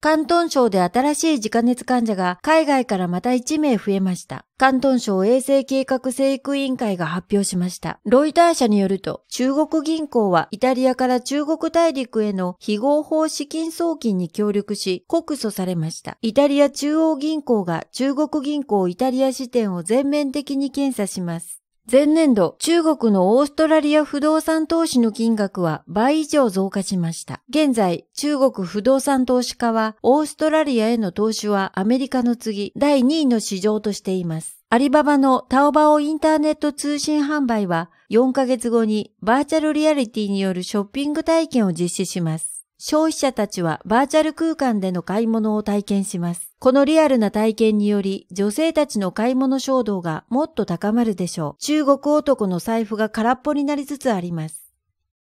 関東省で新しい自家熱患者が海外からまた1名増えました。関東省衛生計画生育委員会が発表しました。ロイター社によると、中国銀行はイタリアから中国大陸への非合法資金送金に協力し、告訴されました。イタリア中央銀行が中国銀行イタリア支店を全面的に検査します。前年度、中国のオーストラリア不動産投資の金額は倍以上増加しました。現在、中国不動産投資家は、オーストラリアへの投資はアメリカの次、第2位の市場としています。アリババのタオバオインターネット通信販売は4ヶ月後にバーチャルリアリティによるショッピング体験を実施します。消費者たちはバーチャル空間での買い物を体験します。このリアルな体験により、女性たちの買い物衝動がもっと高まるでしょう。中国男の財布が空っぽになりつつあります。